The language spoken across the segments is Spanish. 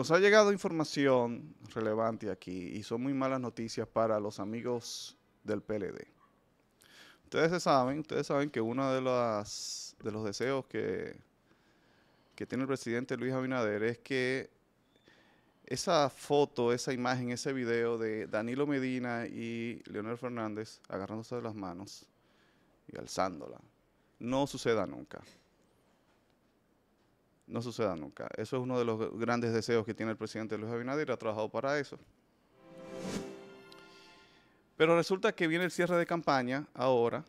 nos ha llegado información relevante aquí y son muy malas noticias para los amigos del PLD. Ustedes saben, ustedes saben que uno de, las, de los deseos que, que tiene el presidente Luis Abinader es que esa foto, esa imagen, ese video de Danilo Medina y Leonel Fernández agarrándose de las manos y alzándola, no suceda nunca no suceda nunca. Eso es uno de los grandes deseos que tiene el presidente Luis Abinader, ha trabajado para eso. Pero resulta que viene el cierre de campaña ahora,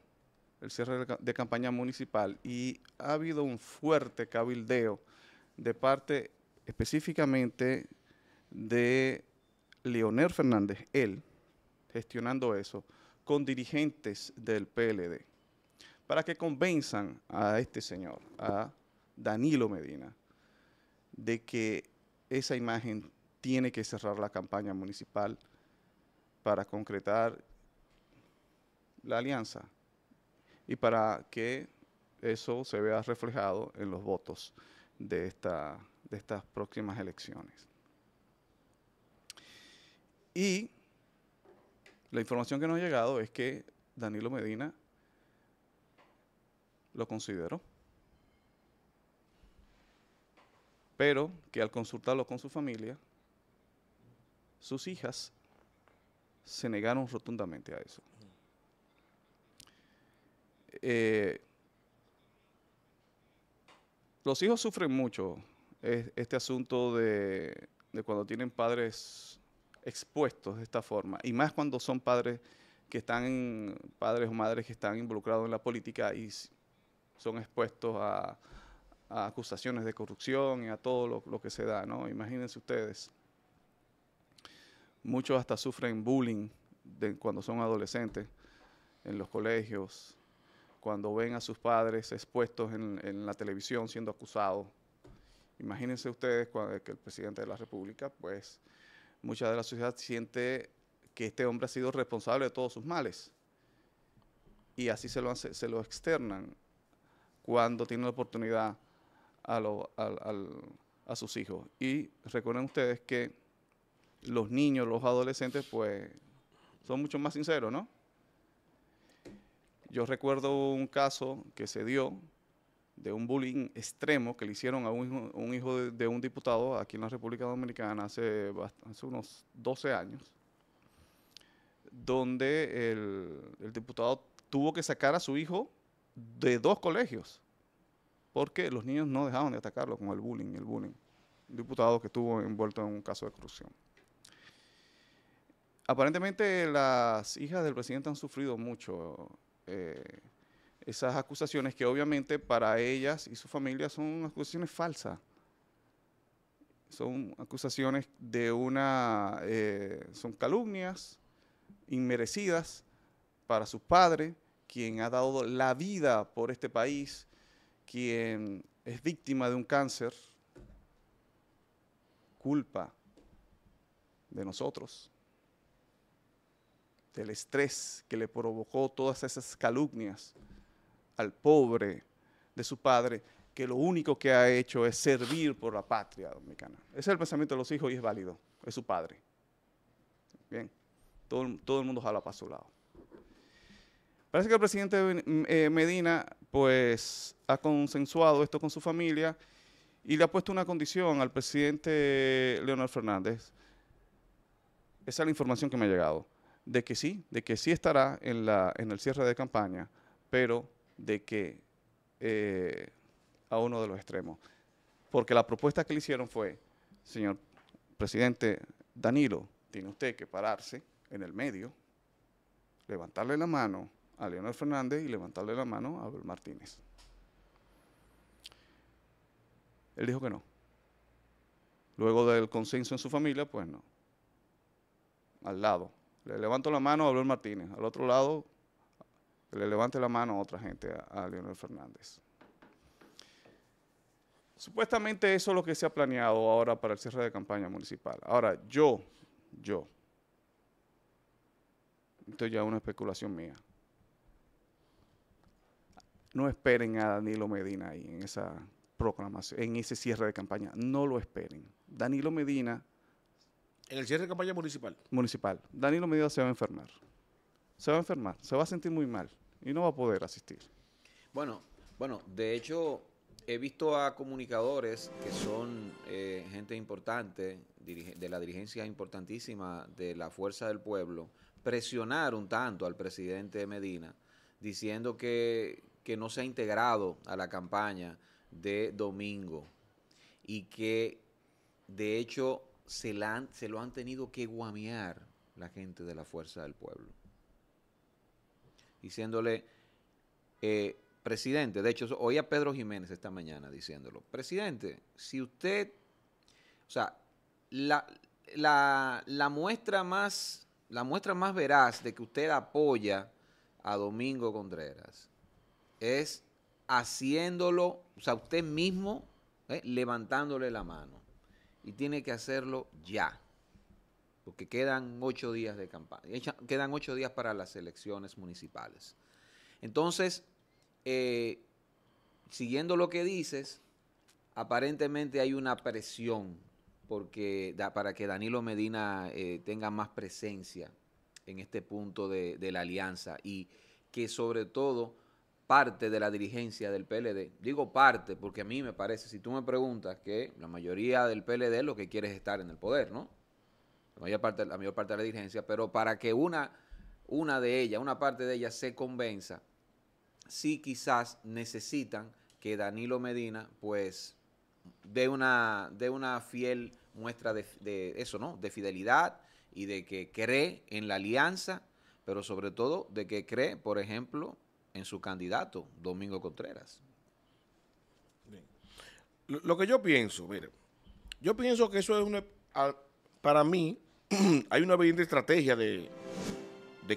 el cierre de campaña municipal, y ha habido un fuerte cabildeo de parte específicamente de Leonel Fernández, él, gestionando eso, con dirigentes del PLD, para que convenzan a este señor, a Danilo Medina de que esa imagen tiene que cerrar la campaña municipal para concretar la alianza y para que eso se vea reflejado en los votos de, esta, de estas próximas elecciones. Y la información que nos ha llegado es que Danilo Medina lo consideró. pero que al consultarlo con su familia, sus hijas se negaron rotundamente a eso. Eh, los hijos sufren mucho eh, este asunto de, cuando tienen padres expuestos de esta forma, y más cuando son padres que están, padres o madres que están involucrados en la política y son expuestos a, a acusaciones de corrupción y a todo lo, que se da, ¿no? Imagínense ustedes. Muchos hasta sufren bullying cuando son adolescentes en los colegios, cuando ven a sus padres expuestos en, la televisión siendo acusados. Imagínense ustedes cuando, que el presidente de la República, pues, mucha de la sociedad siente que este hombre ha sido responsable de todos sus males. Y así se lo, se lo externan cuando tienen la oportunidad a, sus hijos. Y recuerden ustedes que los niños, los adolescentes, pues son mucho más sinceros, ¿no? Yo recuerdo un caso que se dio de un bullying extremo que le hicieron a un hijo, de, un diputado aquí en la República Dominicana hace, hace unos 12 años, donde el, diputado tuvo que sacar a su hijo de dos colegios porque los niños no dejaban de atacarlo con el bullying, el bullying. Un diputado que estuvo envuelto en un caso de corrupción. Aparentemente las hijas del presidente han sufrido mucho eh, esas acusaciones que obviamente para ellas y su familia son acusaciones falsas. Son acusaciones de una, eh, son calumnias inmerecidas para su padre, quien ha dado la vida por este país, quien es víctima de un cáncer, culpa de nosotros, del estrés que le provocó todas esas calumnias al pobre de su padre, que lo único que ha hecho es servir por la patria dominicana. Ese es el pensamiento de los hijos y es válido, es su padre. Bien, todo, todo el mundo jala para su lado. Parece que el presidente mm, eh, Medina pues ha consensuado esto con su familia y le ha puesto una condición al presidente Leonel Fernández. Esa es la información que me ha llegado, de que sí, de que sí estará en, la, en el cierre de campaña, pero de que eh, a uno de los extremos. Porque la propuesta que le hicieron fue, señor presidente Danilo, tiene usted que pararse en el medio, levantarle la mano a Leonel Fernández y levantarle la mano a Abel Martínez. Él dijo que no. Luego del consenso en su familia, pues no. Al lado. Le levanto la mano a Abel Martínez. Al otro lado, le levante la mano a otra gente, a, a Leonel Fernández. Supuestamente eso es lo que se ha planeado ahora para el cierre de campaña municipal. Ahora, yo, yo, esto ya es una especulación mía no esperen a Danilo Medina ahí en esa proclamación, en ese cierre de campaña. No lo esperen. Danilo Medina. En el cierre de campaña municipal. Municipal. Danilo Medina se va a enfermar. Se va a enfermar, se va a sentir muy mal y no va a poder asistir. Bueno, bueno, de hecho, he visto a comunicadores que son eh, gente importante, de la dirigencia importantísima de la Fuerza del Pueblo, presionar un tanto al presidente Medina diciendo que, que no se ha integrado a la campaña de domingo y que de hecho se, lo han tenido que guamear la gente de la fuerza del pueblo. Diciéndole, eh, presidente, de hecho, oí a Pedro Jiménez esta mañana diciéndolo, presidente, si usted, o sea, la, muestra más, la muestra más veraz de que usted apoya a Domingo Contreras es haciéndolo, o sea, usted mismo ¿eh? levantándole la mano. Y tiene que hacerlo ya, porque quedan ocho días de campaña, quedan ocho días para las elecciones municipales. Entonces, eh, siguiendo lo que dices, aparentemente hay una presión porque, para que Danilo Medina eh, tenga más presencia en este punto de la alianza y que sobre todo parte de la dirigencia del PLD. Digo parte porque a mí me parece, si tú me preguntas, que la mayoría del PLD lo que quiere es estar en el poder, ¿no? La mayor parte, la mayor parte de la dirigencia, pero para que una, una de ellas, una parte de ellas se convenza, sí quizás necesitan que Danilo Medina, pues, dé una, dé una fiel muestra de, de eso, ¿no? De fidelidad y de que cree en la alianza, pero sobre todo de que cree, por ejemplo, en su candidato, Domingo Contreras. Lo, que yo pienso, mire, yo pienso que eso es una, para mí, hay una evidente estrategia de,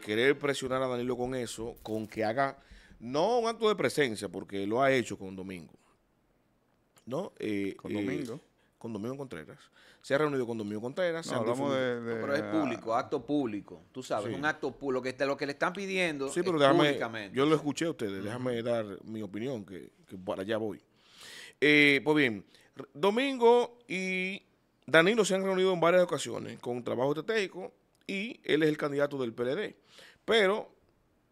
querer presionar a Danilo con eso, con que haga, no un acto de presencia, porque lo ha hecho con Domingo, ¿no? Eh, con eh, Domingo con Domingo Contreras. Se ha reunido con Domingo Contreras. hablamos de, pero es público, acto público. Tú sabes, un acto público. Lo que, lo que le están pidiendo sí, pero déjame, Yo lo escuché a ustedes. Déjame dar mi opinión, que, para allá voy. Eh, pues bien, Domingo y Danilo se han reunido en varias ocasiones con trabajo estratégico y él es el candidato del PLD. Pero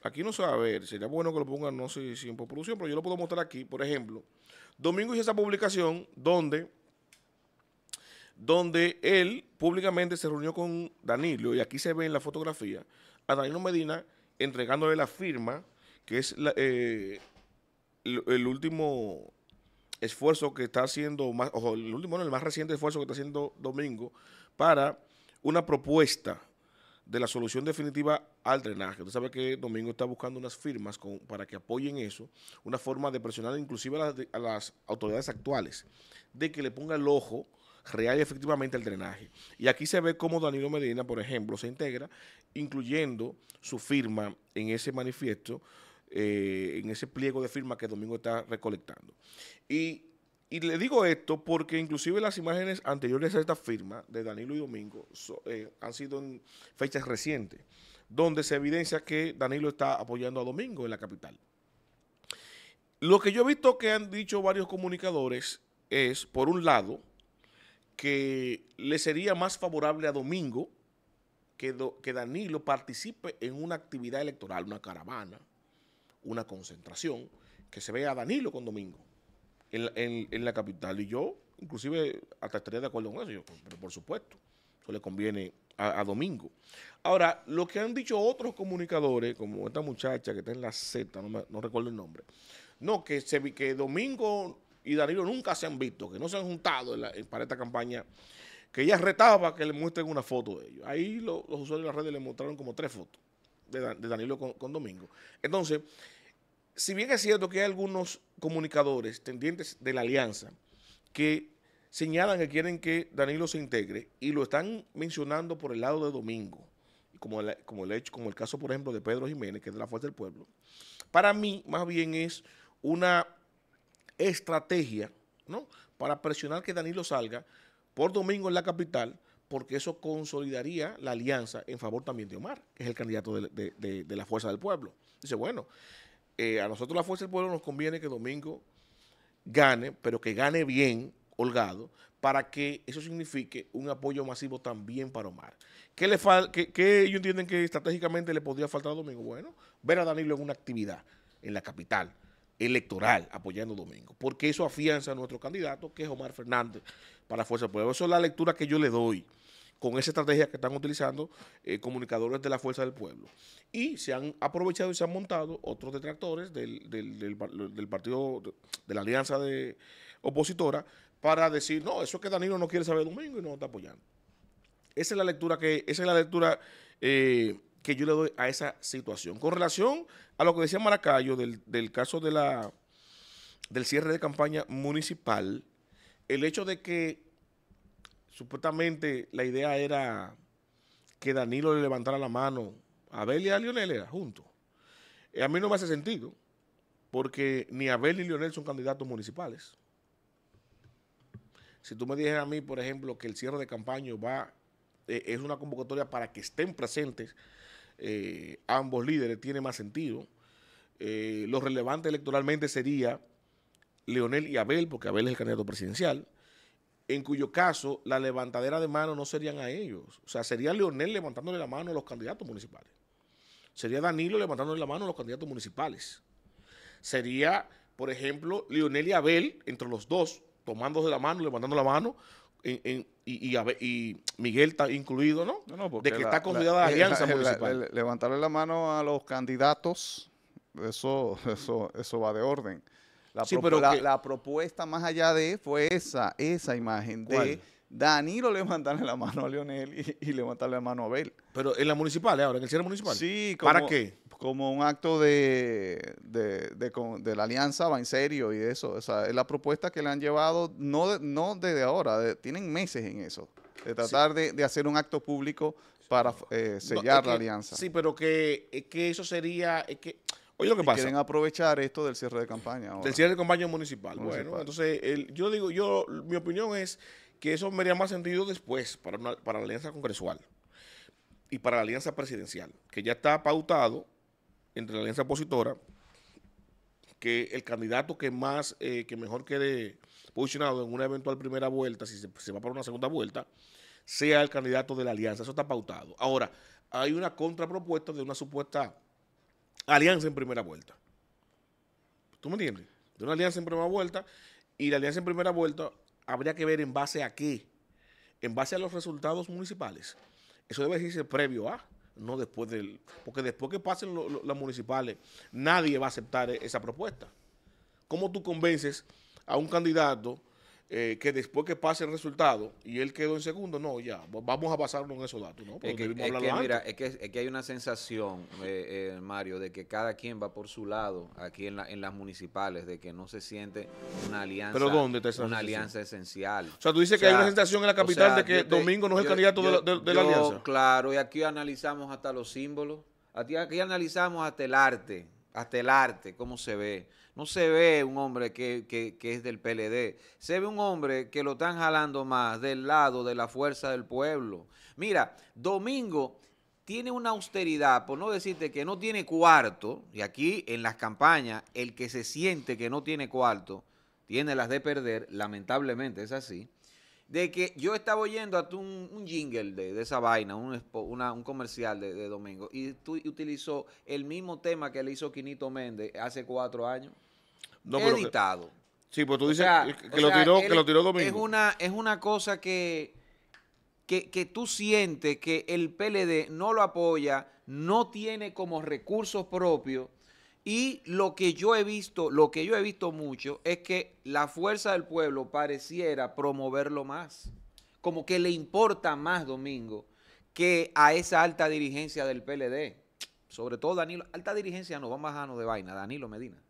aquí no se va a ver, sería bueno que lo pongan, no sé si en producción... pero yo lo puedo mostrar aquí. Por ejemplo, Domingo hizo esa publicación donde donde él públicamente se reunió con Danilo, y aquí se ve en la fotografía, a Danilo Medina entregándole la firma, que es eh, el, último esfuerzo que está haciendo, el último, no, el más reciente esfuerzo que está haciendo Domingo para una propuesta de la solución definitiva al drenaje. Usted sabe que Domingo está buscando unas firmas para que apoyen eso, una forma de presionar inclusive a las autoridades actuales, de que le ponga el ojo real efectivamente el drenaje. Y aquí se ve cómo Danilo Medina, por ejemplo, se integra, incluyendo su firma en ese manifiesto, eh, en ese pliego de firma que Domingo está recolectando. Y, le digo esto porque inclusive las imágenes anteriores a esta firma de Danilo y Domingo eh, han sido en fechas recientes, donde se evidencia que Danilo está apoyando a Domingo en la capital. Lo que yo he visto que han dicho varios comunicadores es, por un lado, que le sería más favorable a Domingo que, que Danilo participe en una actividad electoral, una caravana, una concentración, que se vea a Danilo con Domingo en, la capital. Y yo, inclusive, hasta estaría de acuerdo con eso, pero por supuesto, eso le conviene a, Domingo. Ahora, lo que han dicho otros comunicadores, como esta muchacha que está en la Z, no, recuerdo el nombre, no, que, que Domingo y Danilo nunca se han visto, que no se han juntado para esta campaña, que ella retaba que le muestren una foto de ellos. Ahí los usuarios de las redes le mostraron como tres fotos de, Danilo con, Domingo. Entonces, si bien es cierto que hay algunos comunicadores tendientes de la alianza que señalan que quieren que Danilo se integre y lo están mencionando por el lado de Domingo, como como el hecho, como el caso, por ejemplo, de Pedro Jiménez, que es de la Fuerza del Pueblo, para mí más bien es una estrategia ¿no? para presionar que Danilo salga por domingo en la capital, porque eso consolidaría la alianza en favor también de Omar, que es el candidato de, la Fuerza del Pueblo. Dice, bueno, eh, a nosotros la Fuerza del Pueblo nos conviene que domingo gane, pero que gane bien, holgado, para que eso signifique un apoyo masivo también para Omar. ¿Qué, le qué ellos entienden que estratégicamente le podría faltar a Domingo? Bueno, ver a Danilo en una actividad en la capital, electoral apoyando Domingo, porque eso afianza a nuestro candidato, que es Omar Fernández, para la Fuerza del Pueblo. eso es la lectura que yo le doy con esa estrategia que están utilizando eh, comunicadores de la Fuerza del Pueblo. Y se han aprovechado y se han montado otros detractores del, partido, de la alianza de opositora, para decir, no, eso es que Danilo no quiere saber domingo y no está apoyando. Esa es la lectura que, esa es la lectura eh, que yo le doy a esa situación. Con relación a lo que decía Maracayo del, caso de la, del cierre de campaña municipal, el hecho de que supuestamente la idea era que Danilo le levantara la mano a Abel y a Lionel era junto eh, a mí no me hace sentido, porque ni Abel ni Lionel son candidatos municipales. Si tú me dijeras a mí, por ejemplo, que el cierre de campaña va, eh, es una convocatoria para que estén presentes eh, ambos líderes tiene más sentido. Eh, lo relevante electoralmente sería Leonel y Abel, porque Abel es el candidato presidencial, en cuyo caso la levantadera de mano no serían a ellos. O sea, sería Leonel levantándole la mano a los candidatos municipales. Sería Danilo levantándole la mano a los candidatos municipales. Sería, por ejemplo, Leonel y Abel, entre los dos, tomándose la mano, levantando la mano y, y, Miguel está incluido, ¿no? de que está convidada la, eh, eh, la, alianza municipal. levantarle la mano a los candidatos, eso, eso, eso va de orden. La, sí, pero la, propuesta más allá de fue esa, esa imagen de Danilo levantarle la mano a Leonel y, levantarle la mano a Abel. Pero en la municipal, ¿eh? ahora, en el cierre municipal. Sí, ¿para qué? como un acto de, de, de, la alianza va en serio y eso. O es la propuesta que le han llevado, no, no desde ahora, tienen meses en eso, de tratar de, hacer un acto público para eh, sellar la alianza. Sí, pero que, que eso sería... Es que, Oye, lo que pasa. Quieren aprovechar esto del cierre de campaña. Ahora. Del cierre de campaña municipal. Bueno, entonces, el, yo digo, yo, mi opinión es que eso me más sentido después para, para la alianza congresual y para la alianza presidencial, que ya está pautado entre la alianza opositora, que el candidato que más, eh, que mejor quede posicionado en una eventual primera vuelta, si se, se va para una segunda vuelta, sea el candidato de la alianza. Eso está pautado. Ahora, hay una contrapropuesta de una supuesta alianza en primera vuelta. ¿Tú me entiendes? De una alianza en primera vuelta y la alianza en primera vuelta habría que ver en base a qué. En base a los resultados municipales. Eso debe decirse previo a no después del... Porque después que pasen las municipales, nadie va a aceptar e, esa propuesta. ¿Cómo tú convences a un candidato eh, que después que pase el resultado y él quedó en segundo, no, ya, vamos a basarnos en esos datos, ¿no? Es que, mira, es que, hay una sensación, eh, eh, Mario, de que cada quien va por su lado aquí en, la, en las municipales, de que no se siente una alianza. ¿Pero dónde te Una alianza esencial. O sea, tú dices que hay una sensación en la capital de que Domingo no es el candidato de, la, alianza. Claro, y aquí analizamos hasta los símbolos, aquí analizamos hasta el arte hasta el arte, cómo se ve. No se ve un hombre que, que, es del PLD. Se ve un hombre que lo están jalando más del lado de la fuerza del pueblo. Mira, Domingo tiene una austeridad, por no decirte que no tiene cuarto, y aquí en las campañas el que se siente que no tiene cuarto, tiene las de perder, lamentablemente es así de que yo estaba oyendo a un, jingle de, esa vaina, un, comercial de, domingo, y tú utilizó el mismo tema que le hizo Quinito Méndez hace cuatro años, editado. sí, pues tú dices que, lo tiró, domingo. Es una, es una cosa que, que, que tú sientes que el PLD no lo apoya, no tiene como recursos propios y lo que yo he visto, lo que yo he visto mucho es que la fuerza del pueblo pareciera promoverlo más, como que le importa más Domingo que a esa alta dirigencia del PLD, sobre todo Danilo, alta dirigencia no, vamos a no de vaina, Danilo Medina.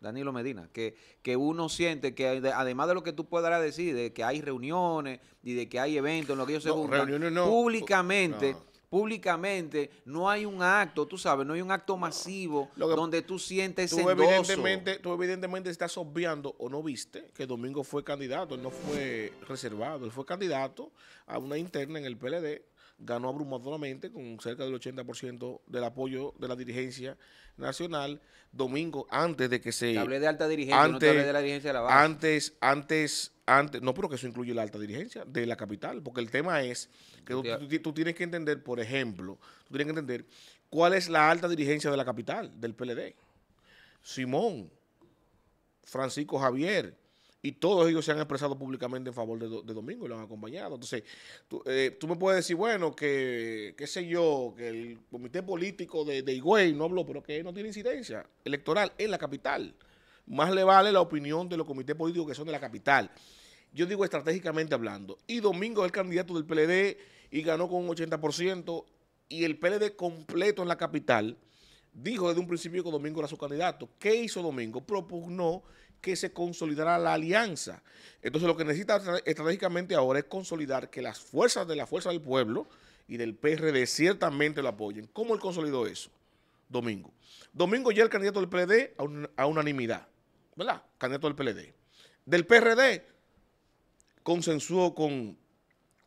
Danilo Medina, que, que uno siente que además de lo que tú puedas decir, de que hay reuniones y de que hay eventos en que ellos se públicamente públicamente no hay un acto, tú sabes, no hay un acto masivo donde tú sientes tú evidentemente, tú evidentemente estás obviando o no viste que Domingo fue candidato, él no fue reservado, él fue candidato a una interna en el PLD ganó abrumadoramente con cerca del 80% del apoyo de la dirigencia nacional. Domingo, antes de que se... hablé de alta dirigencia, antes, no te de la dirigencia de la base. Antes, antes, antes, no, pero que eso incluye la alta dirigencia de la capital, porque el tema es que tú tienes que entender, por ejemplo, tú tienes que entender cuál es la alta dirigencia de la capital, del PLD. Simón, Francisco Javier, y todos ellos se han expresado públicamente en favor de, Domingo y lo han acompañado. Entonces, eh, tú, me puedes decir, bueno, que, qué sé yo, que el comité político de, de Higüey no habló, pero que no tiene incidencia electoral en la capital. Más le vale la opinión de los comités políticos que son de la capital. Yo digo estratégicamente hablando. Y Domingo es el candidato del PLD y ganó con un 80%. Y el PLD completo en la capital dijo desde un principio que Domingo era su candidato. ¿Qué hizo Domingo? Propugnó que se consolidará la alianza. Entonces lo que necesita estratégicamente ahora es consolidar que las fuerzas de la Fuerza del Pueblo y del PRD ciertamente lo apoyen. ¿Cómo él consolidó eso? Domingo. Domingo ya el candidato del PLD a, unanimidad, ¿verdad? Candidato del PLD. Del PRD consensuó con,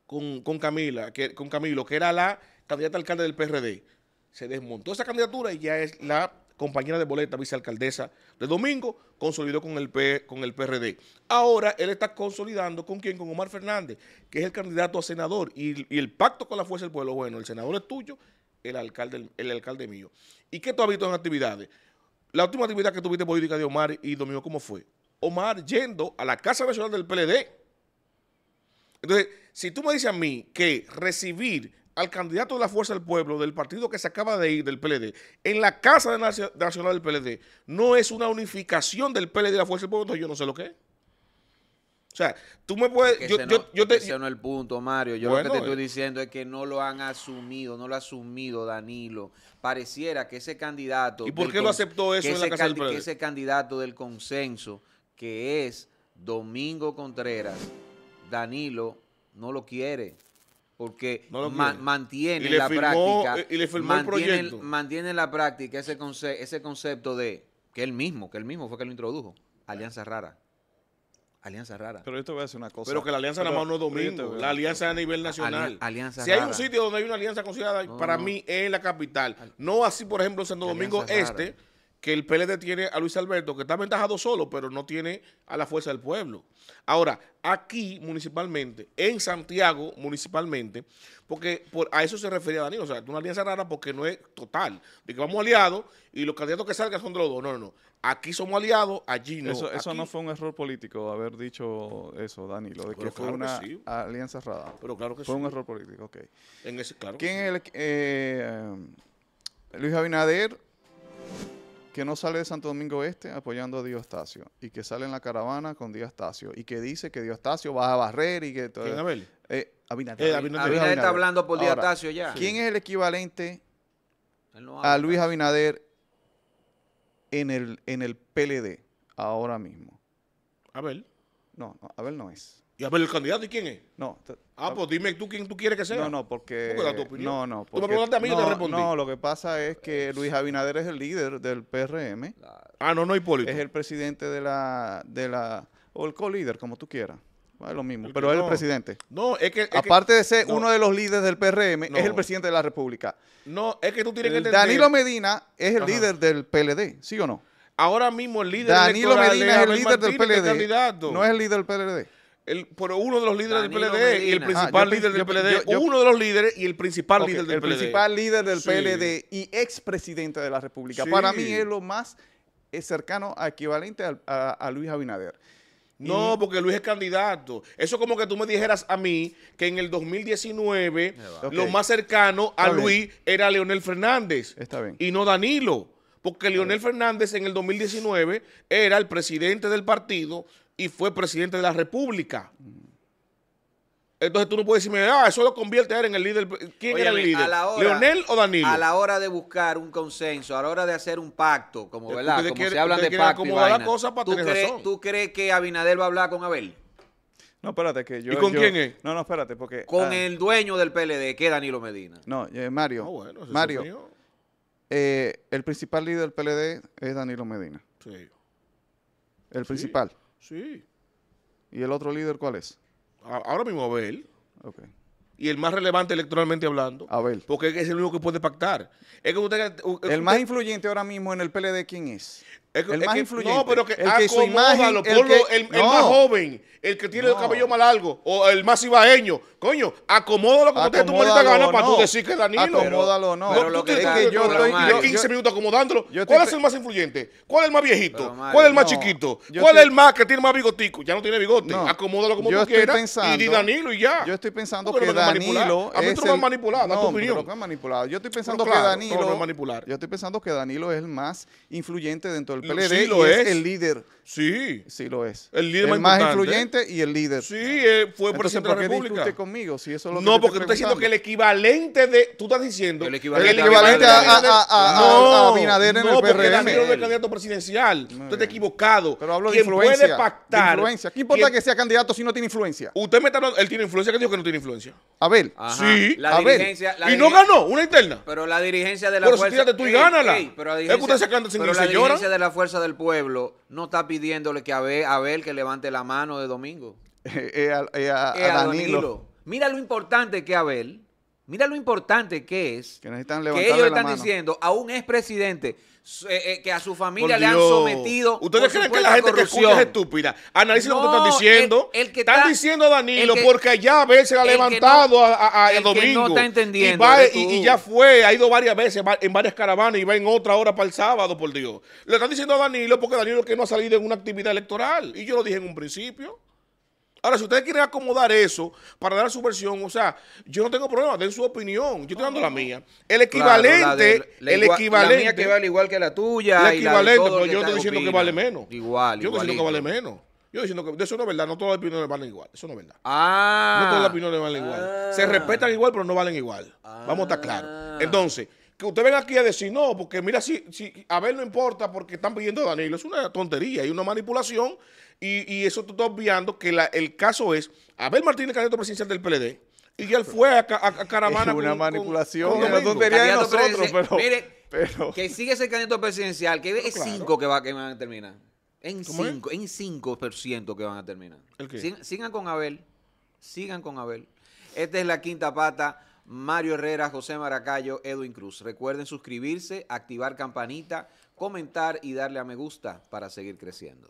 con, Camila, con Camilo, que era la candidata alcalde del PRD. Se desmontó esa candidatura y ya es la compañera de boleta, vicealcaldesa de Domingo, consolidó con el, con el PRD. Ahora él está consolidando con quién, con Omar Fernández, que es el candidato a senador y, el pacto con la fuerza del pueblo, bueno, el senador es tuyo, el alcalde, el alcalde mío. ¿Y qué tú has visto en actividades? La última actividad que tuviste política de Omar y Domingo, ¿cómo fue? Omar yendo a la Casa Nacional del PLD. Entonces, si tú me dices a mí que recibir al candidato de la Fuerza del Pueblo del partido que se acaba de ir del PLD en la Casa Nacional del PLD no es una unificación del PLD y la Fuerza del Pueblo, entonces yo no sé lo que es. O sea, tú me puedes... Yo, yo, yo no el punto, Mario. Yo lo que te estoy eh. diciendo es que no lo han asumido, no lo ha asumido Danilo. Pareciera que ese candidato... ¿Y por qué lo aceptó eso en la casa del Que ese candidato del consenso, que es Domingo Contreras, Danilo no lo quiere porque mantiene la práctica. Eh, y mantiene, Mantiene la práctica ese, ese concepto de que él mismo, que él mismo fue que lo introdujo. Alianza rara. Alianza rara. Pero esto voy a decir una cosa. Pero que la alianza nada más no domingo, La alianza a nivel nacional. alianza si hay un sitio donde hay una alianza considerada, para mí es la capital. no así, por ejemplo, Santo Domingo Este que el PLD tiene a Luis Alberto, que está aventajado solo, pero no tiene a la fuerza del pueblo. Ahora, aquí municipalmente, en Santiago municipalmente, porque por, a eso se refería Danilo, o sea, una alianza rara porque no es total, de que vamos aliados y los candidatos que salgan son de los dos, no, no, no. Aquí somos aliados, allí no. Eso, no fue un error político haber dicho eso, Danilo, de que fue una alianza rara. Pero claro que fue un error político, ok. En ese, ¿Quién es el, eh, eh, Luis Abinader que no sale de Santo Domingo Este apoyando a Dios y que sale en la caravana con Dios y que dice que Dios va a barrer y que eh, eh, Abinader. está hablando por Dios ya. ¿Quién es el equivalente a Luis Abinader en el, en el PLD ahora mismo? Abel. No, no, Abel no es. ¿Y a ver el candidato y quién es? No. Ah, pues dime tú quién tú quieres que sea. No, no, porque. ¿Cómo tu opinión? No, no. Porque, tú me preguntaste a mí no, te No, lo que pasa es que Luis Abinader es el líder del PRM. Ah, no, no, Hipólito. Es el presidente de la. De la o el co-líder, como tú quieras. Es lo mismo, pero es el presidente. No, es que. Aparte de ser uno de los líderes del PRM, es el presidente de la República. No, es que tú tienes que entender. Danilo Medina es el líder del PLD, ¿sí o no? Ahora mismo el líder Danilo Medina es el líder del PLD. No es el líder del PLD el, pero uno de los líderes del PLD y el principal ah, líder del PLD. uno de los líderes y el principal líder del PLD. El principal líder del PLD y expresidente de la República. Para mí es lo más eh, cercano equivalente a, Luis Abinader. No, porque Luis es candidato. Eso como que tú me dijeras a mí que en el 2019 lo más cercano a Luis era Leonel Fernández. Está Y no Danilo. Porque Leonel Fernández en el 2019 era el presidente del partido, y fue presidente de la República. Entonces tú no puedes decirme, ah, eso lo convierte a él en el líder. ¿Quién era el líder? ¿Leonel o Danilo? A la hora de buscar un consenso, a la hora de hacer un pacto, como, ¿verdad? como se habla de pacto. ¿Tú, ¿Tú crees que Abinader va a hablar con Abel? No, espérate, que yo... ¿Y con quién es? No, no, espérate, porque... Con ah. el dueño del PLD, que es Danilo Medina. No, eh, Mario, ah, Mario, eh, el principal líder del PLD es Danilo Medina. Sí. El principal. Sí. ¿Y el otro líder cuál es? ahora mismo Abel. Ok. Y el más relevante electoralmente hablando. Abel. Porque es el único que puede pactar. Es que usted, usted- El más influyente ahora mismo en el PLD, ¿quién es? El, más influyente. pero que, el que el, más joven, el que tiene el cabello más largo, o el más ibaeño. Coño, acomódalo como usted tu maldita gana para tú decir que es Danilo. Acomódalo, no. Pero, yo estoy... 15 minutos acomodándolo. ¿Cuál es el más influyente? ¿Cuál es el más viejito? ¿Cuál es el más chiquito? ¿Cuál es el más que tiene más bigotico? Ya no tiene bigote. Acomódalo como tú quieras y di Danilo y ya. Yo estoy pensando que Danilo A mí tú me has manipulado, No, manipulado. Yo estoy pensando que Danilo... Yo estoy pensando que Danilo es el más influyente dentro del PLD sí, lo y es. el líder. Sí. Sí lo es. El líder el más, influyente y el líder. Sí, eh, fue presidente de la República. ¿por qué conmigo si eso es lo No, porque tú estás diciendo que el equivalente de tú estás diciendo el equivalente, a, a, a, no, a, Binader en no, el PRM. No, porque candidato presidencial. Usted está equivocado. Pero hablo de influencia. influencia. puede pactar. influencia. ¿Qué importa que sea candidato si no tiene influencia? Usted me está hablando, él tiene influencia, que dijo que no tiene influencia. A ver. Sí. La dirigencia y no ganó una interna. Pero la dirigencia de la fuerza. Pero y gánala. Es que usted se sin Pero La dirigencia de la fuerza del pueblo no está pidiéndole que a Abel, que levante la mano de domingo. Mira lo importante que Abel Mira lo importante que es que, ellos están diciendo a un expresidente eh, eh, que a su familia le han sometido. ¿Ustedes creen que la gente que escucha es estúpida? Analicen lo que están diciendo. están diciendo a Danilo porque ya a veces ha levantado a, domingo. entendiendo. Y, ya fue, ha ido varias veces en varias caravanas y va en otra hora para el sábado, por Dios. Le están diciendo a Danilo porque Danilo que no ha salido en una actividad electoral. Y yo lo dije en un principio. Ahora, si ustedes quieren acomodar eso para dar su versión, o sea, yo no tengo problema, den su opinión. Yo estoy dando la mía. El equivalente, el equivalente. La mía que vale igual que la tuya. El equivalente, pero yo no estoy diciendo que vale menos. Igual, Yo estoy diciendo que vale menos. Yo estoy diciendo que eso no es verdad, no todas las opiniones valen igual. Eso no es verdad. Ah. No todas las opiniones valen igual. Se ah. respetan igual, pero no valen igual. Vamos a estar claros. Ah. Entonces, que usted venga aquí a decir no, porque mira, si, si a ver no importa porque están pidiendo a Danilo, es una tontería y una manipulación y, eso tú estás obviando que el caso es Abel Martínez, candidato presidencial del PLD, y él fue a, Caravana. una manipulación, Que sigue ese candidato presidencial, que es 5 que, van a terminar. En 5, en 5% que van a terminar. sigan con Abel, sigan con Abel. Esta es la quinta pata. Mario Herrera, José Maracayo, Edwin Cruz. Recuerden suscribirse, activar campanita, comentar y darle a me gusta para seguir creciendo.